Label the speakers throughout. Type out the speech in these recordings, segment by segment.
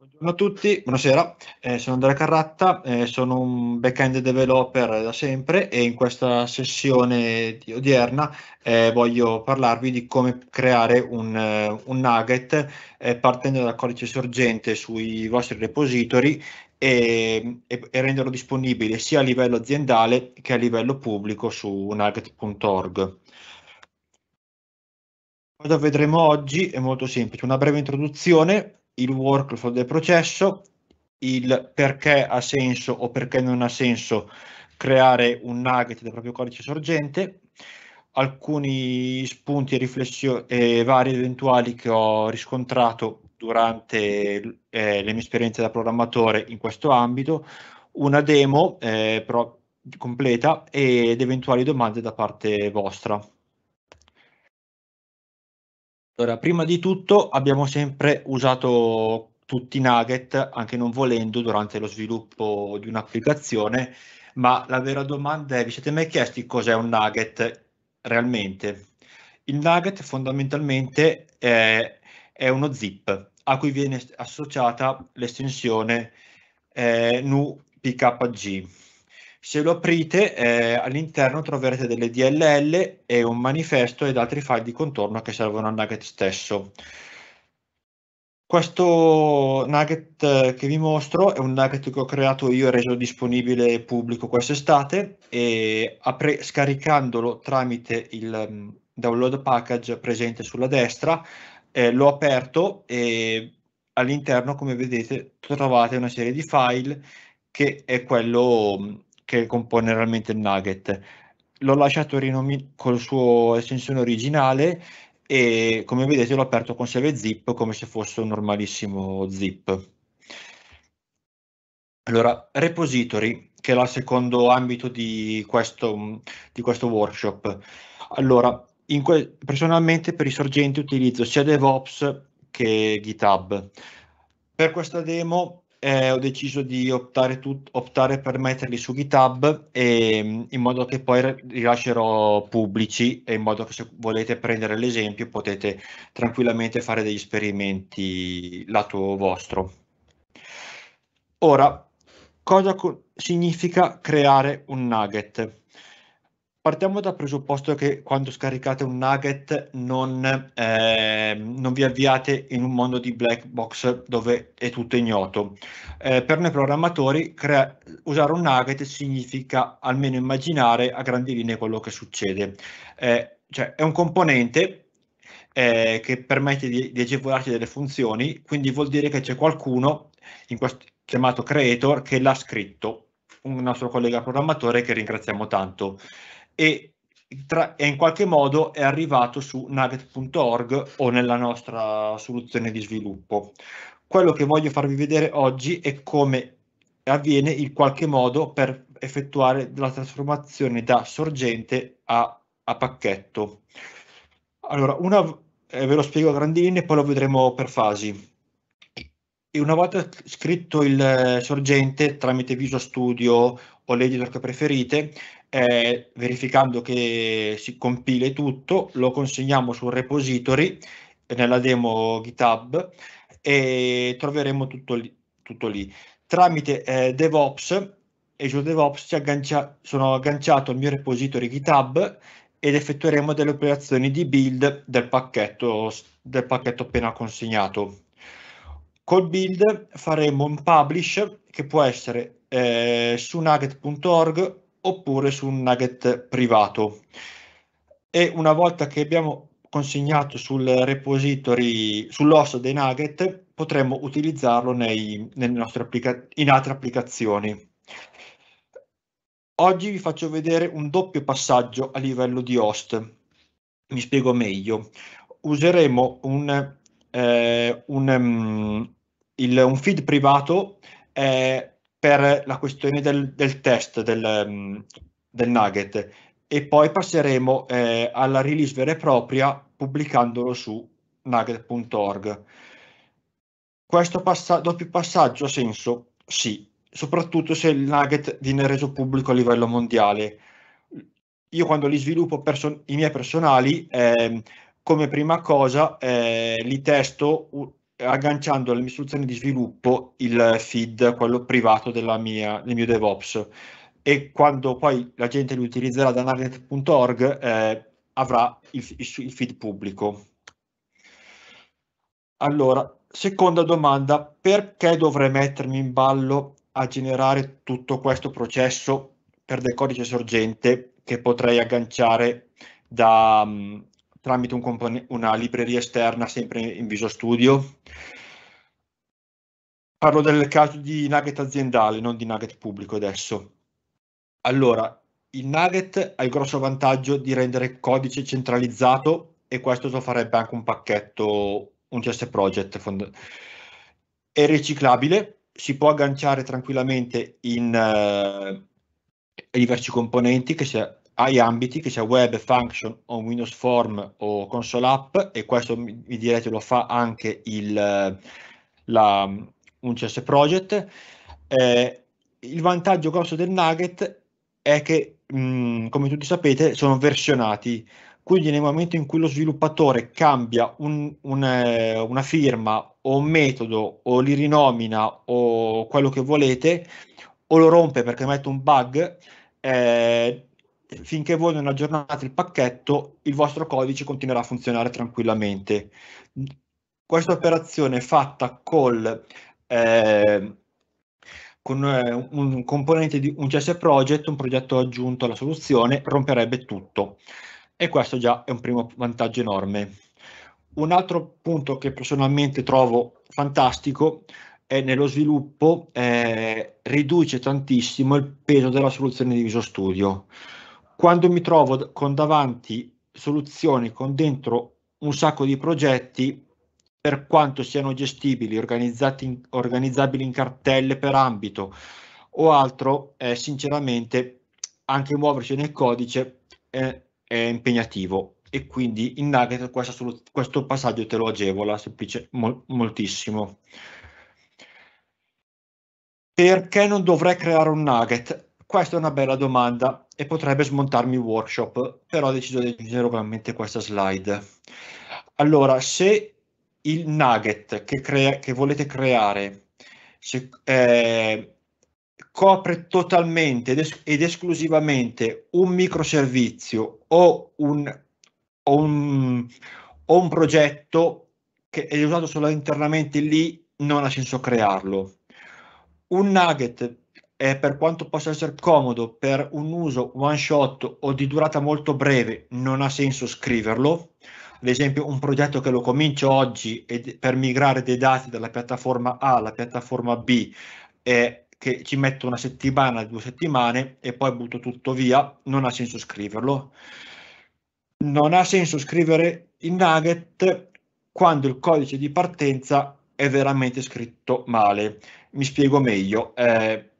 Speaker 1: Buongiorno a
Speaker 2: tutti, buonasera, eh, sono Andrea Carratta, eh, sono un back-end developer da sempre e in questa sessione odierna eh, voglio parlarvi di come creare un, eh, un nugget eh, partendo dal codice sorgente sui vostri repository e, e, e, renderlo disponibile sia a livello aziendale che a livello pubblico su nugget.org. Cosa vedremo oggi è molto semplice, una breve introduzione il workflow del processo, il perché ha senso o perché non ha senso creare un nugget del proprio codice sorgente, alcuni spunti e riflessioni e vari eventuali che ho riscontrato durante eh, le mie esperienze da programmatore in questo ambito, una demo eh, completa ed eventuali domande da parte vostra. Allora, prima di tutto abbiamo sempre usato tutti i nugget, anche non volendo, durante lo sviluppo di un'applicazione, ma la vera domanda è, vi siete mai chiesti cos'è un nugget realmente? Il nugget fondamentalmente è, è uno zip a cui viene associata l'estensione eh, nu pkg se lo aprite, eh, all'interno troverete delle DLL e un manifesto ed altri file di contorno che servono al nugget stesso. Questo nugget eh, che vi mostro è un nugget che ho creato io e reso disponibile pubblico quest'estate e scaricandolo tramite il mm, download package presente sulla destra eh, l'ho aperto e all'interno come vedete trovate una serie di file che è quello mm, che compone realmente il nugget. L'ho lasciato con col suo estensione originale e come vedete l'ho aperto con save zip come se fosse un normalissimo zip. Allora, repository, che è il secondo ambito di questo, di questo workshop. Allora, que personalmente per i sorgenti utilizzo sia DevOps che GitHub. Per questa demo eh, ho deciso di optare, tut- optare, per metterli su GitHub e, ehm, in modo che poi rilascerò pubblici e in modo che se volete prendere l'esempio potete tranquillamente fare degli esperimenti lato vostro. Ora, cosa co- significa creare un nugget? partiamo dal presupposto che quando scaricate un nugget non, eh, non, vi avviate in un mondo di black box dove è tutto ignoto. Eh, per noi programmatori crea- usare un nugget significa almeno immaginare a grandi linee quello che succede. Eh, cioè è un componente eh, che permette di, di, agevolarci delle funzioni, quindi vuol dire che c'è qualcuno quest- chiamato creator che l'ha scritto, un nostro collega programmatore che ringraziamo tanto e, tra, e in qualche modo è arrivato su nugget.org o nella nostra soluzione di sviluppo. Quello che voglio farvi vedere oggi è come avviene in qualche modo per effettuare la trasformazione da sorgente a, a pacchetto. Allora, una, eh, ve lo spiego a grandi linee, poi lo vedremo per fasi. E una volta scritto il eh, sorgente tramite Visual Studio o l'editor che preferite, eh, verificando che si compile tutto, lo consegniamo sul repository nella demo GitHub e troveremo tutto lì. Tutto lì. Tramite eh, DevOps, Azure DevOps, aggancia, sono agganciato al mio repository GitHub ed effettueremo delle operazioni di build del pacchetto, del pacchetto appena consegnato. Col build faremo un publish che può essere eh, su nugget.org oppure su un nugget privato. E una volta che abbiamo consegnato sul repository, sull'host dei nugget, potremmo utilizzarlo nei, in altre applicazioni. Oggi vi faccio vedere un doppio passaggio a livello di host. Mi spiego meglio. Useremo un, eh, un, um, il, un feed privato eh, per la questione del, del test del, mm, del, nugget e poi passeremo eh, alla release vera e propria pubblicandolo su nugget.org. Questo passa doppio passaggio ha senso? Sì, soprattutto se il nugget viene reso pubblico a livello mondiale. Io quando li sviluppo i miei personali, eh, come prima cosa eh, li testo agganciando alle istruzioni di sviluppo il feed, quello privato mia, del mio DevOps. E quando poi la gente li utilizzerà da narnet.org eh, avrà il, il feed pubblico. Allora, seconda domanda, perché dovrei mettermi in ballo a generare tutto questo processo per del codice sorgente che potrei agganciare da, mm, tramite un una libreria esterna sempre in Visual Studio. Parlo del caso di nugget aziendale, non di nugget pubblico adesso. Allora, il nugget ha il grosso vantaggio di rendere codice centralizzato e questo lo farebbe anche un pacchetto, un CS Project. è riciclabile, si può agganciare tranquillamente in, eh, diversi componenti che si, hai ambiti che sia web, function o Windows Form o console app e questo mi direte lo fa anche il, la, un CS Project. Eh, il vantaggio grosso del Nugget è che, mh, mm, come tutti sapete, sono versionati. Quindi nel momento in cui lo sviluppatore cambia un, un, eh, una firma o un metodo o li rinomina o quello che volete o lo rompe perché mette un bug, eh, finché voi non aggiornate il pacchetto, il vostro codice continuerà a funzionare tranquillamente. Questa operazione è fatta col, eh, con eh, un componente di un CS Project, un progetto aggiunto alla soluzione, romperebbe tutto. E questo già è un primo vantaggio enorme. Un altro punto che personalmente trovo fantastico è nello sviluppo, eh, riduce tantissimo il peso della soluzione di Visual Studio quando mi trovo con davanti soluzioni con dentro un sacco di progetti, per quanto siano gestibili, in, organizzabili in cartelle per ambito o altro, eh, sinceramente anche muoversi nel codice eh, è impegnativo e quindi in Nugget questo, questo passaggio te lo agevola semplice, mol, moltissimo. Perché non dovrei creare un Nugget? Questa è una bella domanda e potrebbe smontarmi il workshop, però ho deciso di aggiungere ovviamente questa slide. Allora, se il nugget che, crea, che volete creare se, eh, copre totalmente ed, es ed, esclusivamente un microservizio o un, o un, o un progetto che è usato solo internamente lì, non ha senso crearlo. Un nugget eh, per quanto possa essere comodo per un uso one shot o di durata molto breve, non ha senso scriverlo. Ad esempio, un progetto che lo comincio oggi per migrare dei dati dalla piattaforma A alla piattaforma B eh, che ci metto una settimana, due settimane e poi butto tutto via, non ha senso scriverlo. Non ha senso scrivere il nugget quando il codice di partenza è veramente scritto male. Mi spiego meglio. Eh,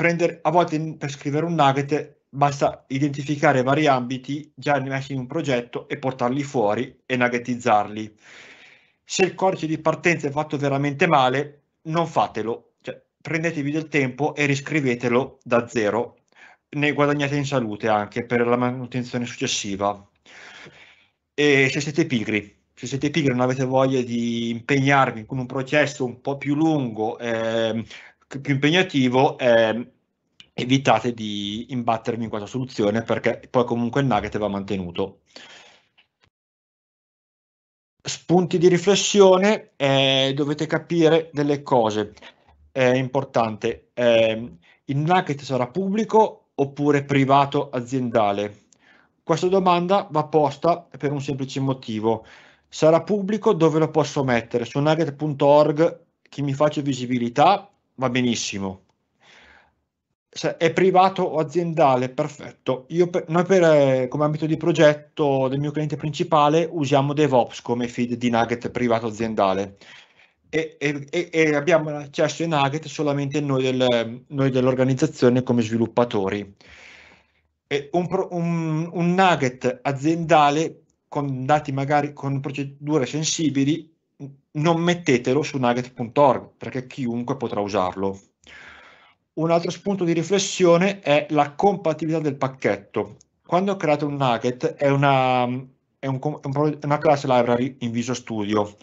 Speaker 2: prendere, a volte per scrivere un nugget basta identificare vari ambiti già messi in un progetto e portarli fuori e nuggetizzarli. Se il codice di partenza è fatto veramente male, non fatelo, cioè, prendetevi del tempo e riscrivetelo da zero, ne guadagnate in salute anche per la manutenzione successiva. E se siete pigri, se siete pigri e non avete voglia di impegnarvi con un processo un po' più lungo, eh, più impegnativo è ehm, evitate di imbattervi in questa soluzione perché poi comunque il nugget va mantenuto. Spunti di riflessione, eh, dovete capire delle cose, è importante, eh, il nugget sarà pubblico oppure privato aziendale? Questa domanda va posta per un semplice motivo, sarà pubblico dove lo posso mettere? Su nugget.org chi mi faccia visibilità va benissimo. Se è privato o aziendale, perfetto. Per, noi per, eh, come ambito di progetto del mio cliente principale usiamo DevOps come feed di Nugget privato aziendale e, e, e abbiamo accesso ai Nugget solamente noi, del, noi dell'organizzazione come sviluppatori. Un, un, un, nugget aziendale con dati magari con procedure sensibili non mettetelo su nugget.org perché chiunque potrà usarlo. Un altro spunto di riflessione è la compatibilità del pacchetto. Quando ho creato un nugget è una, è un, una classe library in Visual Studio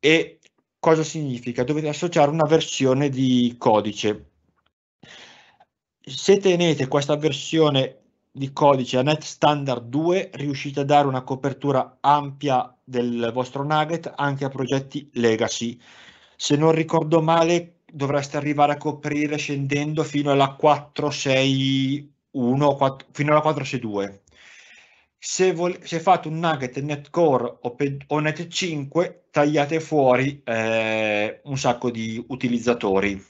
Speaker 2: e cosa significa? Dovete associare una versione di codice. Se tenete questa versione di codice a net standard 2 riuscite a dare una copertura ampia del vostro nugget anche a progetti legacy. Se non ricordo male dovreste arrivare a coprire scendendo fino alla 461 4, fino alla 462. Se, vol- se fate un nugget netcore o, pe- o net 5 tagliate fuori eh, un sacco di utilizzatori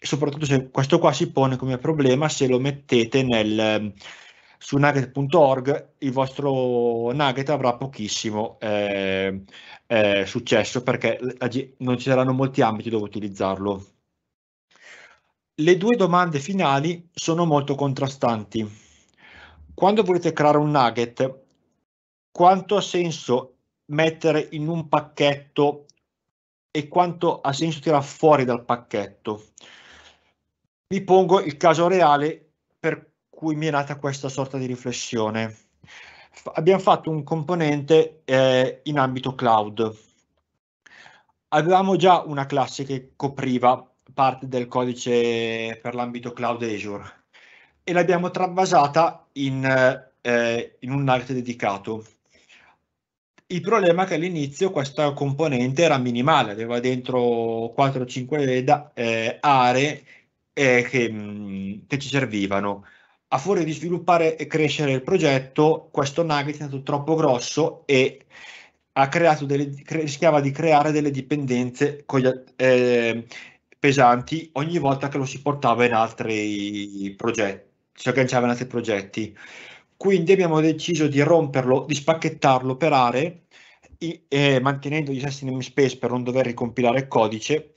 Speaker 2: e soprattutto se questo qua si pone come problema se lo mettete nel, ehm, su nugget.org il vostro nugget avrà pochissimo eh, eh, successo perché non ci saranno molti ambiti dove utilizzarlo. Le due domande finali sono molto contrastanti. Quando volete creare un nugget, quanto ha senso mettere in un pacchetto e quanto ha senso tirare fuori dal pacchetto? vi pongo il caso reale per cui mi è nata questa sorta di riflessione. F- abbiamo fatto un componente eh, in ambito cloud. Avevamo già una classe che copriva parte del codice per l'ambito cloud Azure e l'abbiamo travasata in, eh, in un art dedicato. Il problema è che all'inizio questa componente era minimale, aveva dentro 4-5 eh, eh, aree eh, che, mhmm, che, ci servivano. A fuori di sviluppare e crescere il progetto, questo nugget è stato troppo grosso e ha creato delle, rischiava di creare delle dipendenze eh, pesanti ogni volta che lo si portava in altri progetti, si agganciava in altri progetti. Quindi abbiamo deciso di romperlo, di spacchettarlo per aree, mantenendo gli stessi namespace per non dover ricompilare il codice,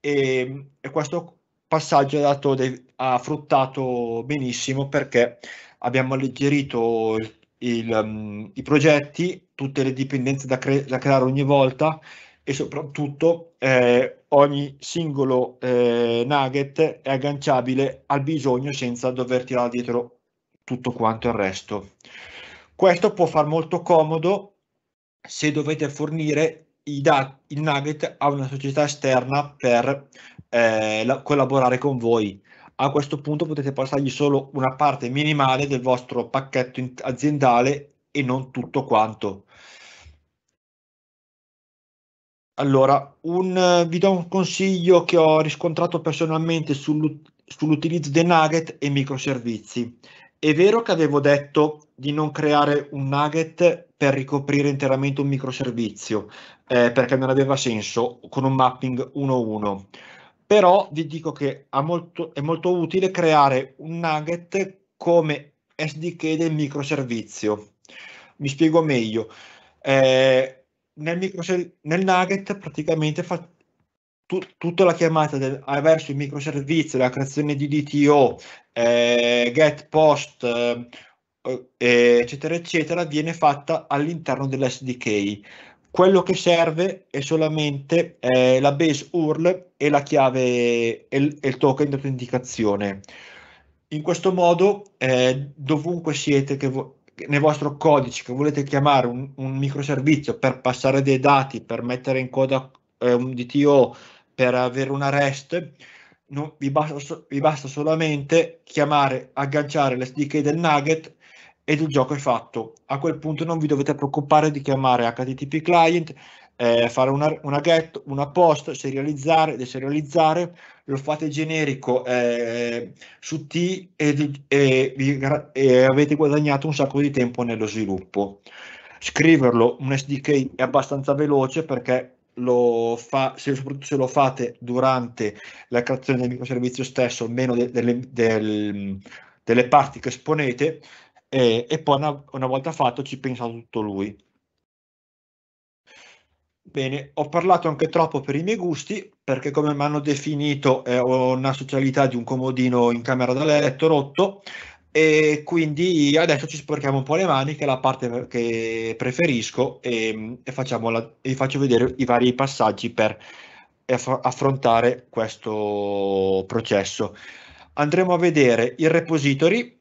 Speaker 2: e, ehm, e questo passaggio dato de- ha fruttato benissimo perché abbiamo alleggerito il, il, um, i progetti, tutte le dipendenze da, cre- da, creare ogni volta e soprattutto eh, ogni singolo eh, nugget è agganciabile al bisogno senza dover tirare dietro tutto quanto il resto. Questo può far molto comodo se dovete fornire i dat- il nugget a una società esterna per eh, la- collaborare con voi. A questo punto potete passargli solo una parte minimale del vostro pacchetto in- aziendale e non tutto quanto. Allora, un, eh, vi do un consiglio che ho riscontrato personalmente sull'ut- sull'utilizzo dei nugget e microservizi. È vero che avevo detto di non creare un nugget per ricoprire interamente un microservizio, eh, perché non aveva senso con un mapping 1-1 però vi dico che molto, è molto utile creare un nugget come SDK del microservizio. Mi spiego meglio. Eh, nel, nel nugget praticamente fa tu- tutta la chiamata del, verso il microservizio, la creazione di DTO, eh, get post, eh, eh, eccetera, eccetera, viene fatta all'interno dell'SDK quello che serve è solamente eh, la base URL e la chiave e il token di autenticazione. In questo modo, eh, dovunque siete che nel vostro codice che volete chiamare un, un, microservizio per passare dei dati, per mettere in coda eh, un DTO, per avere una REST, non, vi, basta, vi, basta, solamente chiamare, agganciare l'SDK del nugget ed il gioco è fatto. A quel punto non vi dovete preoccupare di chiamare HTTP client, eh, fare una, una, get, una post, serializzare, deserializzare, lo fate generico eh, su T e, e, e, avete guadagnato un sacco di tempo nello sviluppo. Scriverlo un SDK è abbastanza veloce perché lo fa, se, soprattutto se lo fate durante la creazione del microservizio stesso, meno de, de, de, delle parti che esponete, e, e poi una, una volta fatto ci pensa tutto lui. Bene, ho parlato anche troppo per i miei gusti, perché come mi hanno definito è eh, una socialità di un comodino in camera da letto rotto, e quindi adesso ci sporchiamo un po' le mani, che è la parte che preferisco, e, e, la, e faccio vedere i vari passaggi per affrontare questo processo. Andremo a vedere il repository,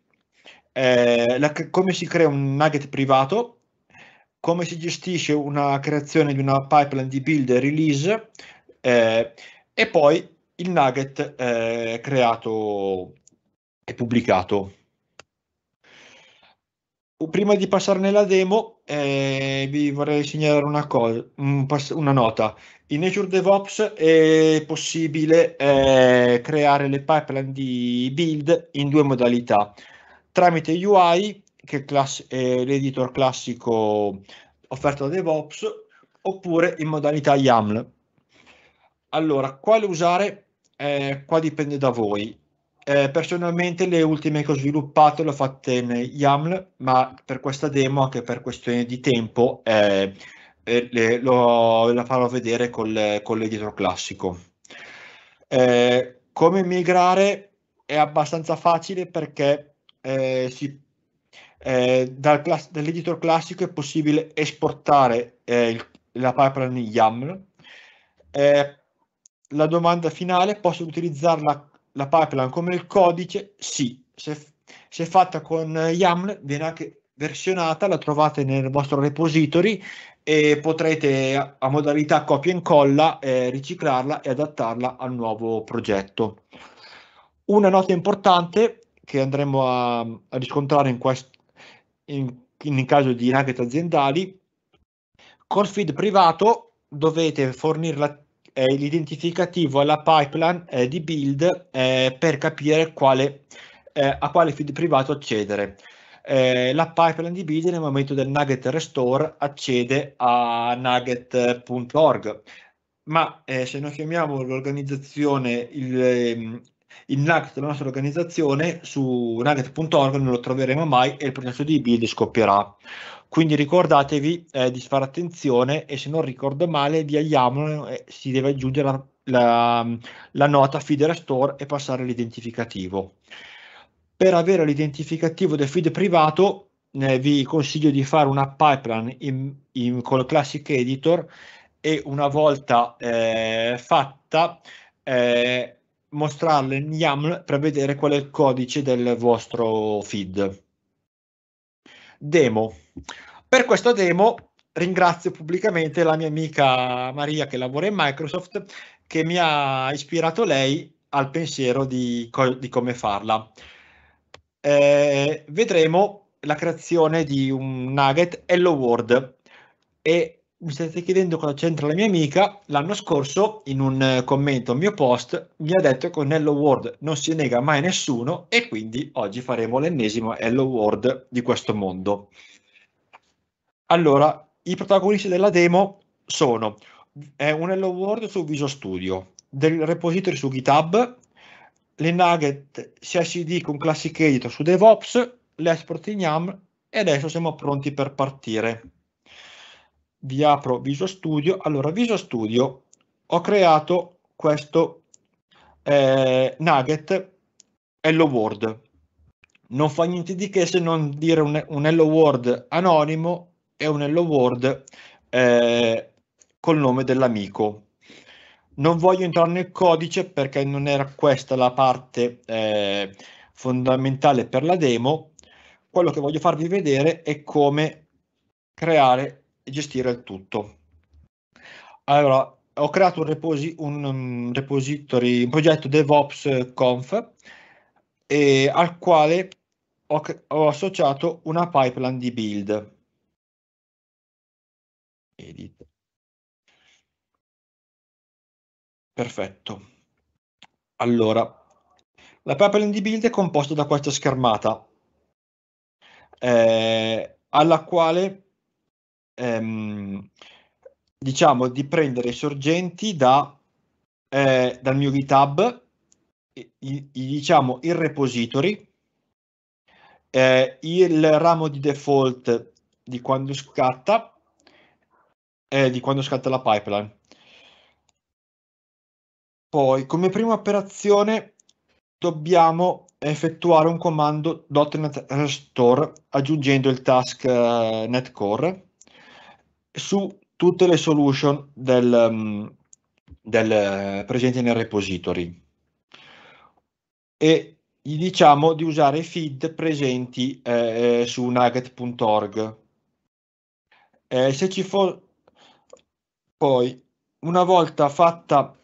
Speaker 2: eh, la, come si crea un nugget privato, come si gestisce una creazione di una pipeline di build e release eh, e poi il nugget eh, creato e pubblicato. Prima di passare nella demo eh, vi vorrei segnalare una, cosa, una nota. In Azure DevOps è possibile eh, creare le pipeline di build in due modalità tramite UI, che class- è l'editor classico offerto da DevOps, oppure in modalità YAML. Allora, quale usare? Eh, qua dipende da voi. Eh, personalmente le ultime che ho sviluppato le ho fatte in YAML, ma per questa demo, anche per questioni di tempo, eh, eh le, lo, la farò vedere col, con l'editor classico. Eh, come migrare è abbastanza facile perché eh, si, eh, dal class- dall'editor classico è possibile esportare eh, il, la pipeline in YAML. Eh, la domanda finale, posso utilizzare la, la pipeline come il codice? Sì, se, se fatta con YAML viene anche versionata, la trovate nel vostro repository e potrete a modalità copia e incolla eh, riciclarla e adattarla al nuovo progetto. Una nota importante che andremo a, a riscontrare in, quest, in, in caso di nugget aziendali. Col feed privato dovete fornire la, eh, l'identificativo alla pipeline eh, di build eh, per capire quale, eh, a quale feed privato accedere. Eh, la pipeline di build nel momento del nugget restore accede a nugget.org, ma eh, se noi chiamiamo l'organizzazione il, ehm, il nugget della nostra organizzazione su nugget.org non lo troveremo mai e il processo di build scoppierà. Quindi ricordatevi eh, di fare attenzione e se non ricordo male di Ayamon eh, si deve aggiungere la, la, la nota feed restore e passare l'identificativo. Per avere l'identificativo del feed privato eh, vi consiglio di fare una pipeline in, in, con il Classic Editor e una volta eh, fatta eh, mostrarle in YAML per vedere qual è il codice del vostro feed. Demo. Per questo demo ringrazio pubblicamente la mia amica Maria che lavora in Microsoft che mi ha ispirato lei al pensiero di, co di come farla. Eh, vedremo la creazione di un nugget Hello World e mi state chiedendo cosa c'entra la mia amica, l'anno scorso in un eh, commento al mio post mi ha detto che un Hello World non si nega mai a nessuno e quindi oggi faremo l'ennesimo Hello World di questo mondo. Allora, i protagonisti della demo sono un Hello World su Visual Studio, del repository su GitHub, le nugget CSD con Classic Editor su DevOps, l'esport in YAML e adesso siamo pronti per partire vi apro Visual Studio. Allora, Visual Studio, ho creato questo eh, nugget hello world. Non fa niente di che se non dire un, un hello world anonimo e un hello world eh, col nome dell'amico. Non voglio entrare nel codice perché non era questa la parte eh, fondamentale per la demo. Quello che voglio farvi vedere è come creare e gestire il tutto. Allora, ho creato un, reposi- un um, repository, un progetto DevOps eh, Conf e, al quale ho, ho associato una pipeline di build. Edit.
Speaker 1: Perfetto.
Speaker 2: Allora, la pipeline di build è composta da questa schermata eh, alla quale ehm, diciamo di prendere sorgenti da, eh, dal mio GitHub, i, i, diciamo il repository, eh, il ramo di default di quando scatta, eh, di quando scatta la pipeline. Poi come prima operazione dobbiamo effettuare un comando .NET Restore aggiungendo il task eh, netcore su tutte le solution del, mm, del, eh, presenti nel repository e gli diciamo di usare i feed presenti eh, eh su nugget.org. Eh, se ci for... Poi, una volta fatta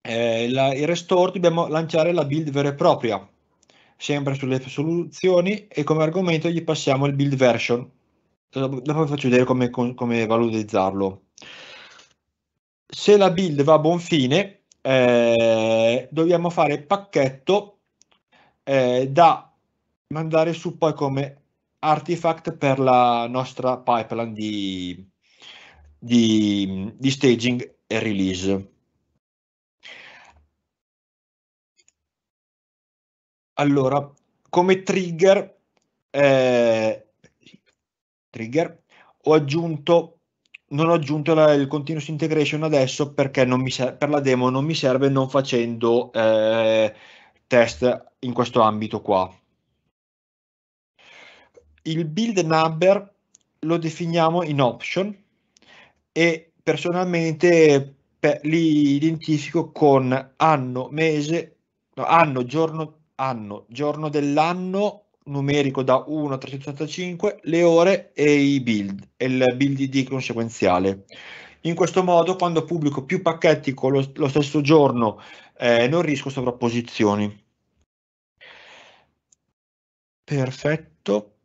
Speaker 2: eh, la, il restore, dobbiamo lanciare la build vera e propria, sempre sulle soluzioni e come argomento gli passiamo il build version dopo vi faccio vedere come, come valorizzarlo. Se la build va a buon fine, eh, dobbiamo fare pacchetto eh, da mandare su poi come artifact per la nostra pipeline di, di, di staging e release. Allora, come trigger eh, trigger. Ho aggiunto, non ho aggiunto la, il continuous integration adesso perché serve, per la demo non mi serve non facendo eh, test in questo ambito qua. Il build number lo definiamo in option e personalmente per, li identifico con anno, mese, no, anno, giorno, anno, giorno dell'anno numerico da 1 a 385, le ore e i build, e il build ID conseguenziale. In questo modo, quando pubblico più pacchetti con lo, lo stesso giorno, eh, non rischio sovrapposizioni. Perfetto.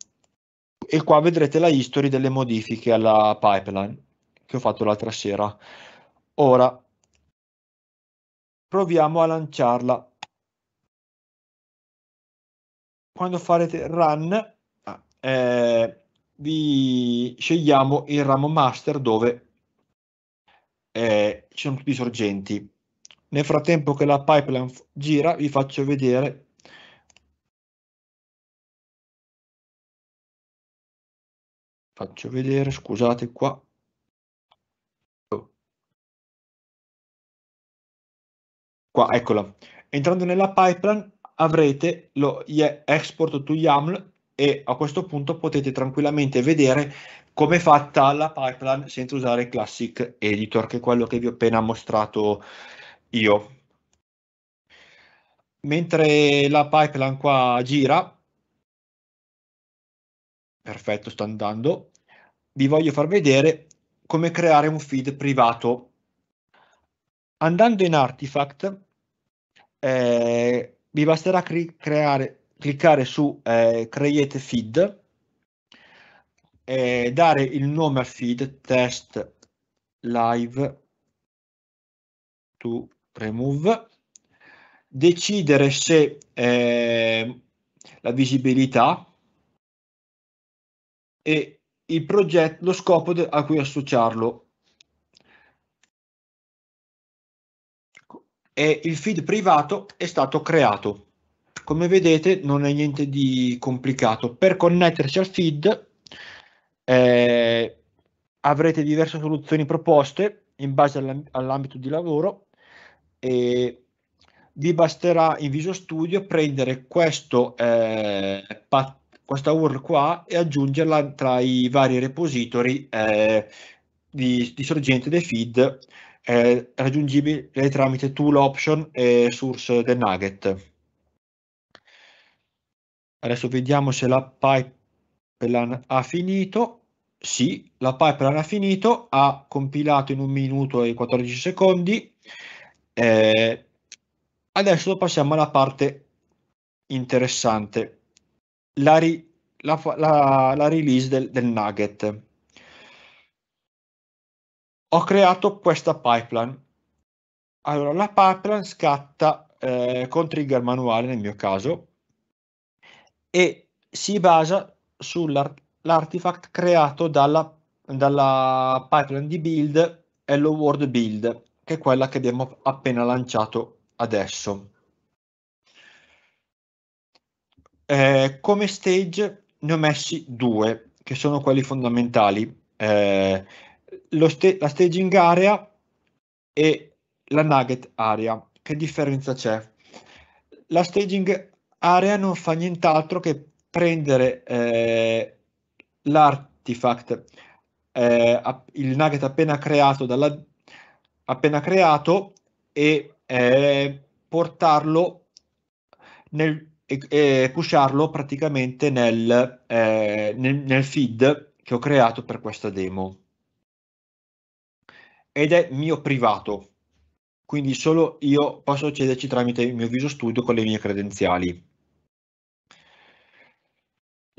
Speaker 2: E qua vedrete la history delle modifiche alla pipeline che ho fatto l'altra sera. Ora proviamo a lanciarla quando farete run ah. eh, vi scegliamo il ramo master dove eh, ci sono tutti i sorgenti. Nel frattempo che la pipeline gira vi faccio vedere
Speaker 1: faccio vedere, scusate qua oh. qua, eccola
Speaker 2: entrando nella pipeline avrete lo export to YAML e a questo punto potete tranquillamente vedere come è fatta la pipeline senza usare Classic Editor, che è quello che vi ho appena mostrato io. Mentre la pipeline qua gira, perfetto, sta andando, vi voglio far vedere come creare un feed privato. Andando in Artifact, eh, vi basterà cre creare, cliccare su eh, Create Feed, eh, dare il nome al feed test live to remove, decidere se eh, la visibilità e il progetto, lo scopo a cui associarlo e il feed privato è stato creato. Come vedete non è niente di complicato. Per connettersi al feed eh, avrete diverse soluzioni proposte in base all'ambito di lavoro e vi basterà in Visual Studio prendere questo, eh, questa URL qua e aggiungerla tra i vari repository eh, di, di sorgente dei feed eh, raggiungibile tramite tool option e source del nugget. Adesso vediamo se la pipeline ha finito. Sì, la pipeline ha finito, ha compilato in un minuto e 14 secondi. Eh, adesso passiamo alla parte interessante, la, ri, la, la, la release del, del nugget ho creato questa pipeline. Allora, la pipeline scatta eh, con trigger manuale nel mio caso e si basa sull'artifact creato dalla, dalla pipeline di build Hello World Build, che è quella che abbiamo appena lanciato adesso. Eh, come stage ne ho messi due, che sono quelli fondamentali. Eh, st- la staging area e la nugget area. Che differenza c'è? La staging area non fa nient'altro che prendere eh, l'artifact, eh, il nugget appena creato, dalla, appena creato e eh, portarlo nel, e, pusharlo praticamente nel, eh, nel, nel feed che ho creato per questa demo ed è mio privato, quindi solo io posso accederci tramite il mio Visual Studio con le mie credenziali.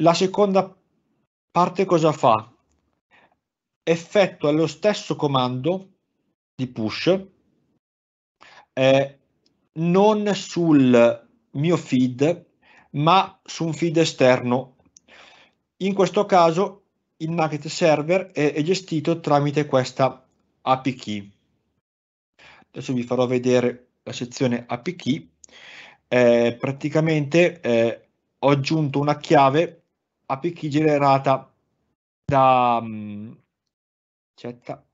Speaker 2: La seconda parte cosa fa? Effettua lo stesso comando di push eh, non sul mio feed ma su un feed esterno. In questo caso il market server è, è gestito tramite questa API key. Adesso vi farò vedere la sezione API key. Eh, praticamente eh, ho aggiunto una chiave API key generata da, mm, accetta,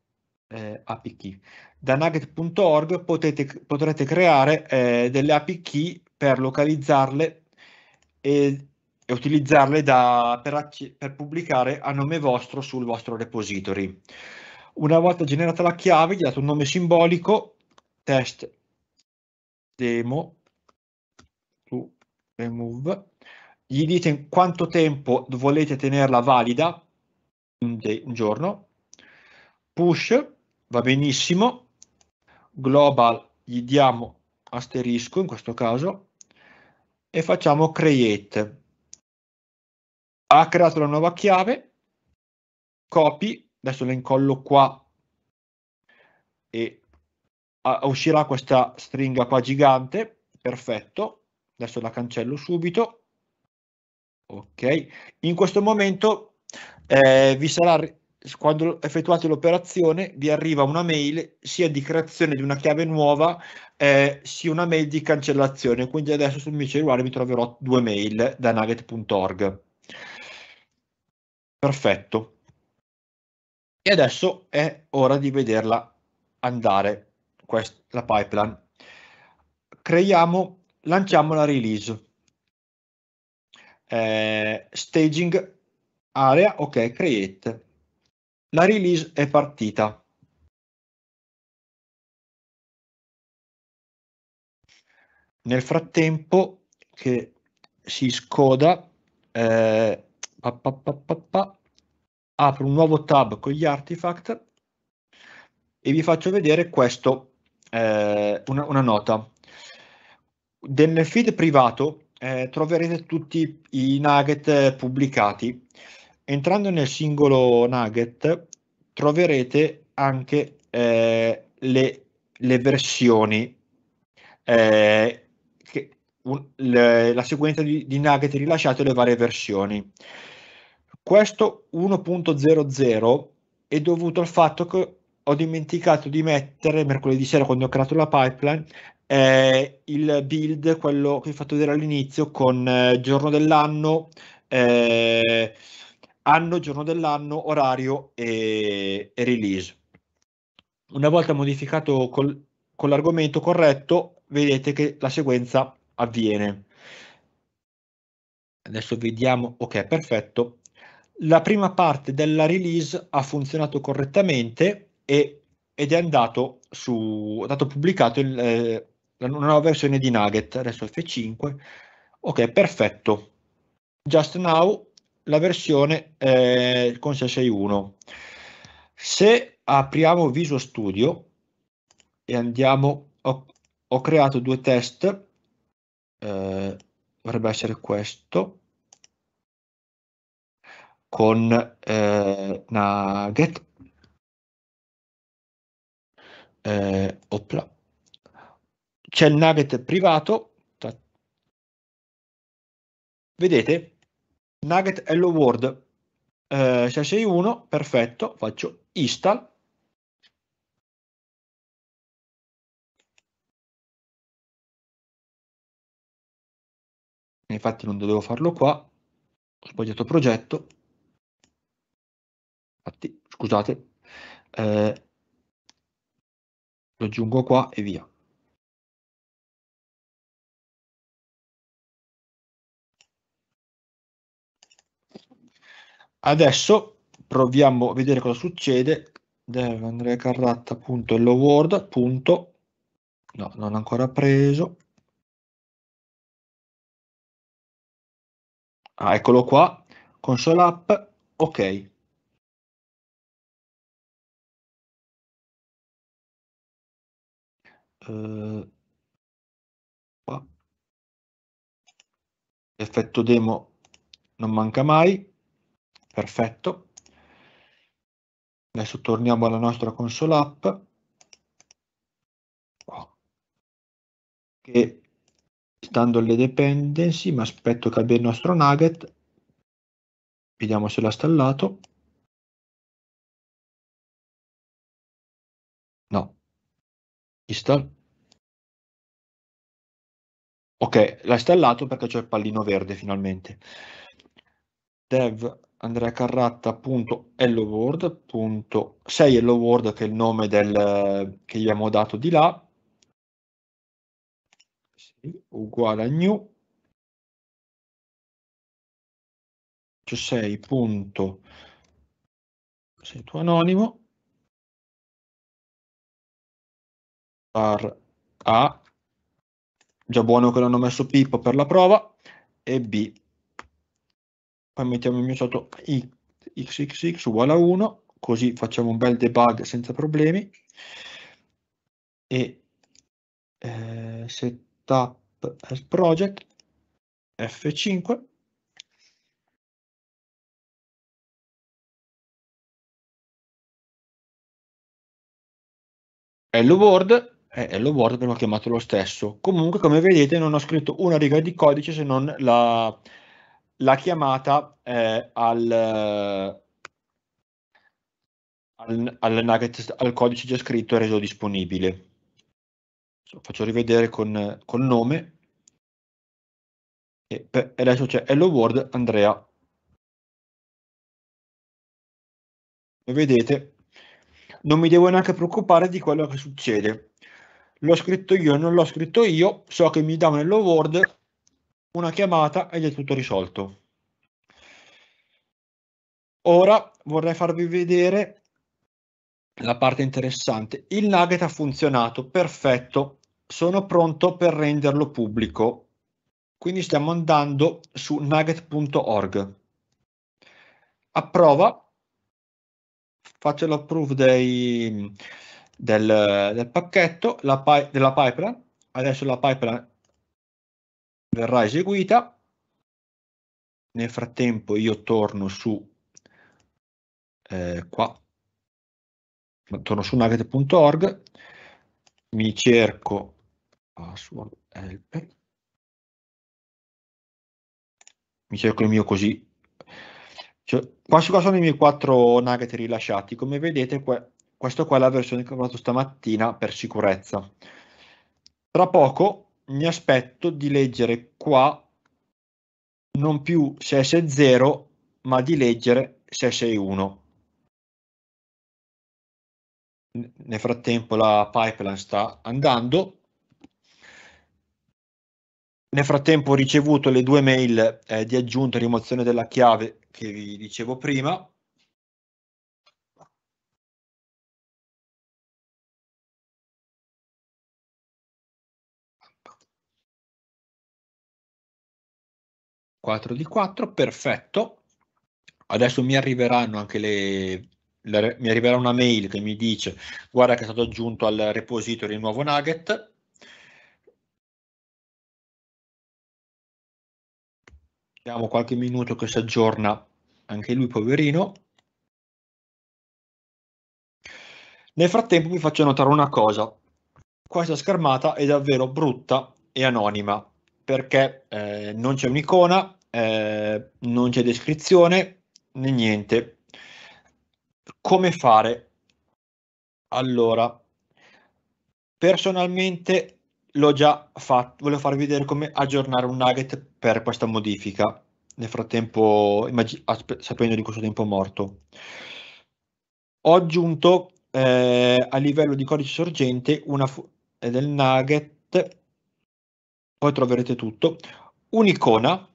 Speaker 2: eh, API key. Da nugget.org potrete creare eh, delle API key per localizzarle e, e utilizzarle da, per, per pubblicare a nome vostro sul vostro repository. Una volta generata la chiave, gli dato un nome simbolico, test demo to remove, gli dite in quanto tempo volete tenerla valida, un, day, un giorno, push, va benissimo, global gli diamo asterisco in questo caso e facciamo create. Ha creato la nuova chiave, copy, adesso la incollo qua e uscirà questa stringa qua gigante, perfetto, adesso la cancello subito, ok, in questo momento eh, vi sarà, quando effettuate l'operazione, vi arriva una mail sia di creazione di una chiave nuova, eh, sia una mail di cancellazione, quindi adesso sul mio cellulare mi troverò due mail da nugget.org. Perfetto. E adesso è ora di vederla andare, quest- la pipeline. Creiamo, lanciamo la release. Eh, staging area, ok, create. La release è partita. Nel frattempo che si scoda, eh, pa, pa, pa, apro un nuovo tab con gli artifact e vi faccio vedere questo, eh, una, una, nota. Nel feed privato eh, troverete tutti i nugget eh, pubblicati. Entrando nel singolo nugget troverete anche eh, le, le, versioni, eh, che, un, le, la sequenza di, di nugget rilasciate e le varie versioni. Questo 1.00 è dovuto al fatto che ho dimenticato di mettere mercoledì sera quando ho creato la pipeline eh, il build, quello che vi ho fatto vedere all'inizio con eh, giorno dell'anno, eh, anno, giorno dell'anno, orario e, e, release. Una volta modificato col, con l'argomento corretto, vedete che la sequenza avviene. Adesso vediamo, ok, perfetto la prima parte della release ha funzionato correttamente e, ed è andato su, è stato pubblicato il, eh, la nuova versione di Nugget, adesso F5. Ok, perfetto. Just now la versione eh, con 6.6.1. Se apriamo Visual Studio e andiamo, ho, ho creato due test, eh, dovrebbe essere questo, con eh, Nugget. Eh, opla. C'è il Nugget privato. Vedete? Nugget Hello World. Eh, CSI1, cioè, perfetto, faccio install.
Speaker 1: Infatti non dovevo farlo qua, ho sbagliato progetto, Infatti, scusate, eh, lo aggiungo qua e via.
Speaker 2: Adesso proviamo a vedere cosa succede. Dev Andrea Carratta.loword. No, non ancora preso.
Speaker 1: Ah, eccolo qua. Console app. Ok. eh, qua.
Speaker 2: effetto demo non manca mai perfetto adesso torniamo alla nostra console app
Speaker 1: che stando alle dependency mi aspetto che abbia il nostro nugget vediamo se l'ha installato no install
Speaker 2: Ok, l'hai stellato perché c'è il pallino verde finalmente. Dev Andrea andreacarratta.helloworld.6 World che è il nome del, che gli abbiamo dato di là
Speaker 1: uguale a new C'è 6 punto sei tu anonimo
Speaker 2: par a già buono che l'hanno messo Pippo per la prova, e B. Poi mettiamo il mio sotto xxx uguale a 1, così facciamo un bel debug senza problemi. E eh, setup
Speaker 1: as project F5.
Speaker 2: Hello world e eh, eh, lo board abbiamo chiamato lo stesso. Comunque, come vedete, non ho scritto una riga di codice se non la, la chiamata eh, al, al, al, nugget, al codice già scritto e reso disponibile. Lo faccio rivedere con, con nome. E, per, adesso c'è hello world Andrea. Come vedete, non mi devo neanche preoccupare di quello che succede l'ho scritto io, non l'ho scritto io, so che mi dà nell'award una chiamata ed è tutto risolto. Ora vorrei farvi vedere la parte interessante. Il nugget ha funzionato, perfetto, sono pronto per renderlo pubblico. Quindi stiamo andando su nugget.org. Approva, faccio l'approve dei, del, del pacchetto, pi- della pipeline. Adesso la pipeline verrà eseguita. Nel frattempo io torno
Speaker 1: su eh, qua, torno su nugget.org,
Speaker 2: mi cerco
Speaker 1: password
Speaker 2: help, mi cerco il mio così. Cioè, qua, sono i miei quattro nugget rilasciati, come vedete qua, questa qua è la versione che ho provato stamattina per sicurezza. Tra poco mi aspetto di leggere qua non più 660, ma di leggere 661. Nel frattempo la pipeline sta andando. Nel frattempo ho ricevuto le due mail eh, di aggiunta e rimozione della chiave che vi dicevo prima. 4 di 4, perfetto. Adesso mi arriveranno anche le, le, mi arriverà una mail che mi dice guarda che è stato aggiunto al repository il nuovo nugget.
Speaker 1: Diamo qualche minuto che si aggiorna anche
Speaker 2: lui poverino. Nel frattempo vi faccio notare una cosa. Questa schermata è davvero brutta e anonima perché eh, non c'è un'icona, eh, non c'è descrizione né niente. Come fare? Allora, personalmente l'ho già fatto, volevo farvi vedere come aggiornare un nugget per questa modifica, nel frattempo sapendo di questo tempo morto. Ho aggiunto eh, a livello di codice sorgente una eh, del nugget, poi troverete tutto, un'icona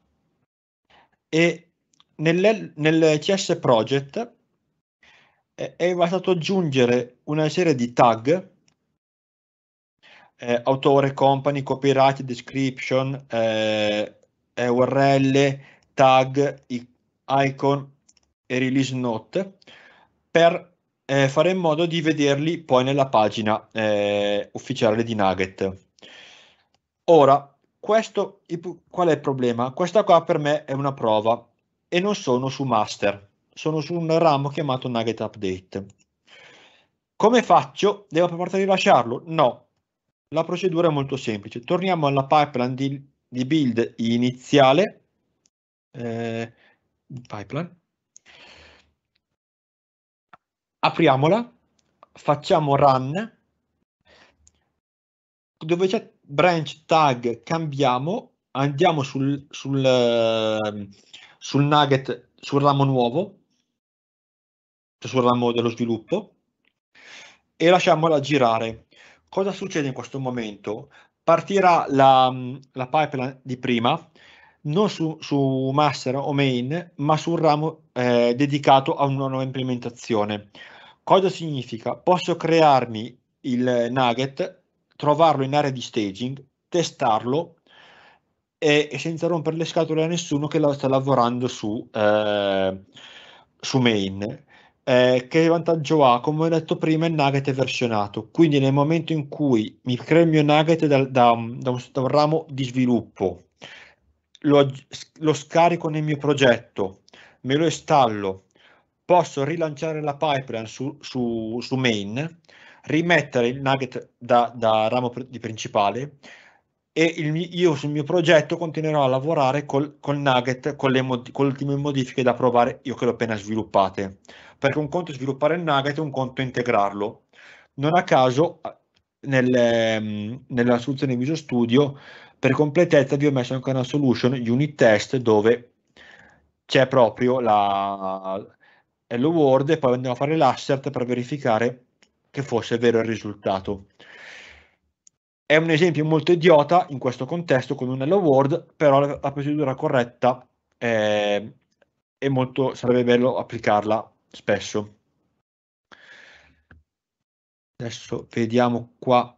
Speaker 2: e nel, nel CS Project eh, è bastato aggiungere una serie di tag eh, autore, company, copyright, description, eh, URL, tag, icon e release note per eh, fare in modo di vederli poi nella pagina eh, ufficiale di Nugget. Ora, questo, qual è il problema? Questa qua per me è una prova e non sono su master, sono su un ramo chiamato nugget update. Come faccio? Devo per forza rilasciarlo? No, la procedura è molto semplice. Torniamo alla pipeline di, di build iniziale, eh, pipeline. apriamola, facciamo run, dove c'è branch tag cambiamo, andiamo sul, sul, ehm, sul nugget, sul ramo nuovo, cioè sul ramo dello sviluppo, e lasciamola girare. Cosa succede in questo momento? Partirà la, la pipeline di prima, non su, su, master o main, ma sul ramo eh, dedicato a una nuova implementazione. Cosa significa? Posso crearmi il nugget trovarlo in area di staging, testarlo e, e senza rompere le scatole a nessuno che la sta lavorando su, eh, su main. Eh, che vantaggio ha? Come ho detto prima, il nugget è versionato, quindi nel momento in cui mi creo il mio nugget da, da, da, un, da un, ramo di sviluppo, lo, lo scarico nel mio progetto, me lo installo, posso rilanciare la pipeline su, su, su main rimettere il nugget da, da ramo di principale e il, io sul mio progetto continuerò a lavorare col, col nugget, con le, mod, con le ultime modifiche da provare io che l'ho appena sviluppate. Perché un conto è sviluppare il nugget e un conto è integrarlo. Non a caso nel, ehm, nella soluzione Visual Studio per completezza vi ho messo anche una solution unit test dove c'è proprio la, hello world e poi andiamo a fare l'assert per verificare che fosse vero il risultato. È un esempio molto idiota in questo contesto con un hello world, però la, la procedura corretta è, ehm, è molto, sarebbe bello applicarla spesso. Adesso vediamo qua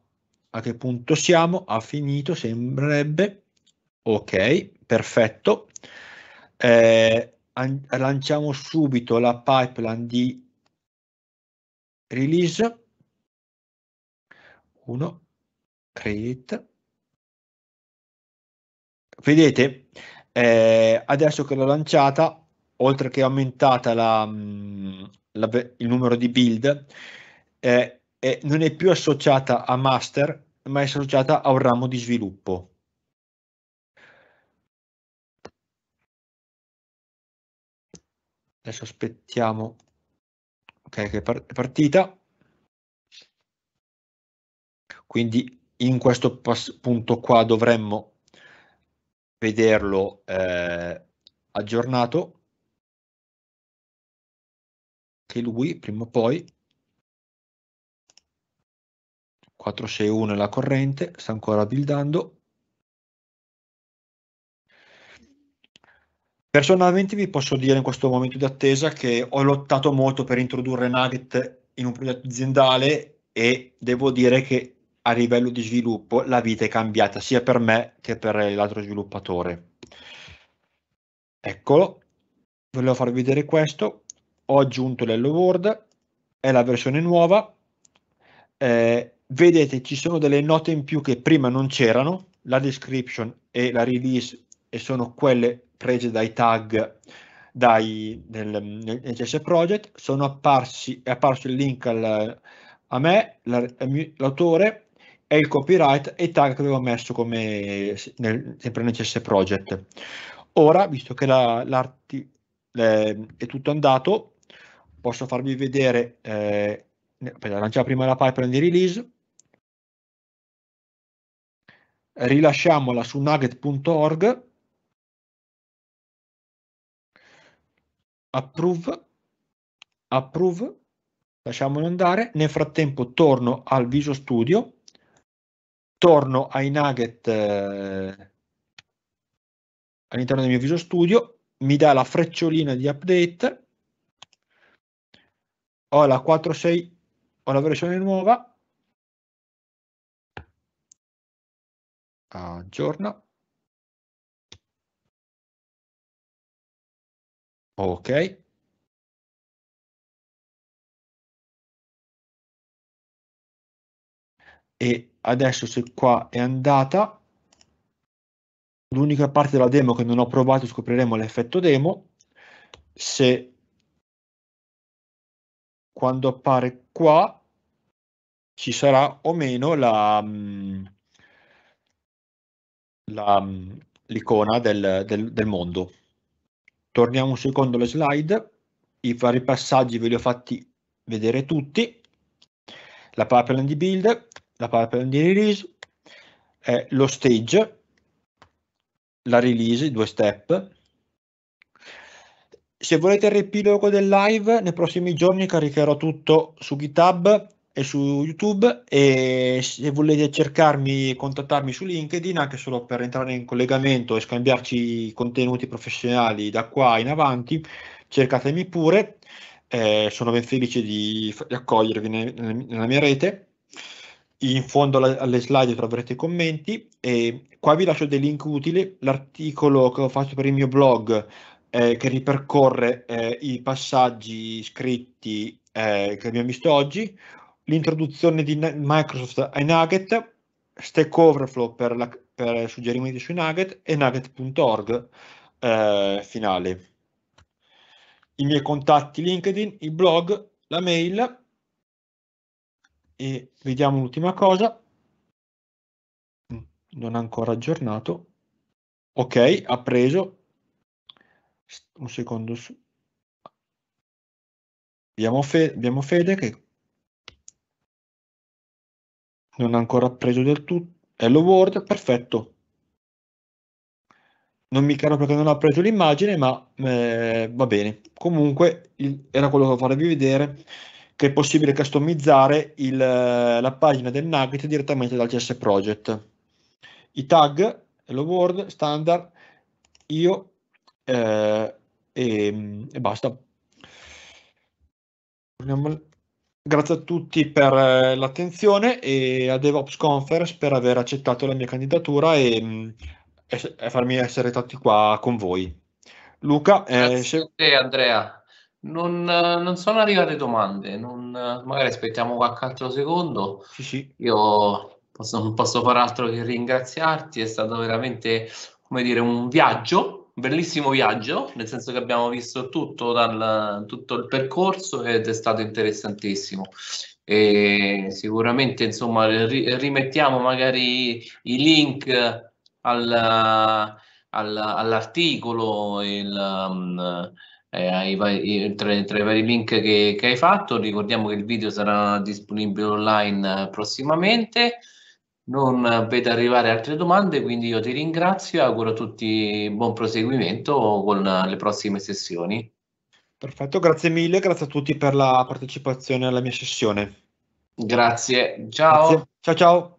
Speaker 2: a che punto siamo. Ha finito, sembrerebbe. Ok, perfetto. Eh, lanciamo subito la pipeline di release 1, create. Vedete, eh, adesso che l'ho lanciata, oltre che aumentata la, mm, la, il numero di build, eh, eh, non è più associata a master, ma è associata a un ramo di sviluppo. Adesso aspettiamo ok, che è partita. Quindi in questo punto qua dovremmo vederlo eh, aggiornato
Speaker 1: che lui prima o poi
Speaker 2: 461 è la corrente, sta ancora buildando. Personalmente vi posso dire in questo momento di attesa che ho lottato molto per introdurre Nugget in un progetto aziendale e devo dire che a livello di sviluppo la vita è cambiata sia per me che per l'altro sviluppatore. Eccolo, volevo farvi vedere questo. Ho aggiunto l'Hello World, è la versione nuova. Eh, vedete, ci sono delle note in più che prima non c'erano, la description e la release, e sono quelle prese dai tag dai, nel, nel CS Project. Sono apparsi, è apparso il link al, a me, l'autore, è il copyright e i tag che avevo messo come nel, sempre nel CS Project. Ora, visto che la, le, è tutto andato, posso farvi vedere, eh, lanciamo prima la pipeline di release, rilasciamola su
Speaker 1: nugget.org, approve,
Speaker 2: approve, lasciamolo andare, nel frattempo torno al Visual Studio, torno ai nugget eh, all'interno del mio Visual Studio, mi dà la frecciolina di update, ho la 4.6, ho la versione nuova,
Speaker 1: aggiorna, ok,
Speaker 2: e adesso se qua è andata l'unica parte della demo che non ho provato scopriremo l'effetto demo se quando appare qua ci sarà o meno mm, mm, l'icona del, del, del mondo torniamo un secondo alle slide i vari passaggi ve li ho fatti vedere tutti la pipeline di build la pipeline di release, eh, lo stage, la release, due step. Se volete il riepilogo del live, nei prossimi giorni caricherò tutto su GitHub e su YouTube e se volete cercarmi, e contattarmi su LinkedIn anche solo per entrare in collegamento e scambiarci contenuti professionali da qua in avanti, cercatemi pure, eh, sono ben felice di, di accogliervi nella mia rete in fondo alle slide troverete i commenti e qua vi lascio dei link utili, l'articolo che ho fatto per il mio blog eh, che ripercorre eh, i passaggi scritti eh, che abbiamo visto oggi, l'introduzione di Microsoft ai Nugget, Stack Overflow per, la, per suggerimenti sui Nugget e nugget.org eh, finale. I miei contatti LinkedIn, il blog, la mail e vediamo l'ultima cosa. Mm, non ha ancora aggiornato. Ok, ha preso. Un secondo. Su. Abbiamo, fe abbiamo Fede che non ha ancora preso del tutto. Hello World, perfetto. Non mi chiaro perché non ha preso l'immagine, ma eh, va bene. Comunque il, era quello che volevo farvi vedere che è possibile customizzare il, eh, la pagina del nugget direttamente dal CS Project. I tag, hello world, standard, io eh, e, e, basta. Grazie a tutti per eh, l'attenzione e a DevOps Conference per aver accettato la mia candidatura e, mm, e farmi essere stati qua con voi. Luca, eh, se... Andrea. Non, eh, non sono arrivate domande, non, eh, magari aspettiamo qualche altro secondo. Sì, sì. Io posso, non posso far altro che ringraziarti, è stato veramente come dire, un viaggio, un bellissimo viaggio, nel senso che abbiamo visto tutto, dal, tutto il percorso ed è stato interessantissimo. E sicuramente insomma ri, rimettiamo magari i link al, al, all'articolo, il, um, eh, vari, tra, tra, i vari link che, che, hai fatto. Ricordiamo che il video sarà disponibile online eh, prossimamente. Non vedo arrivare altre domande, quindi io ti ringrazio e auguro a tutti buon proseguimento con eh, le prossime sessioni. Perfetto, grazie mille, grazie a tutti per la partecipazione alla mia sessione. Grazie,
Speaker 1: ciao. Grazie. Ciao ciao.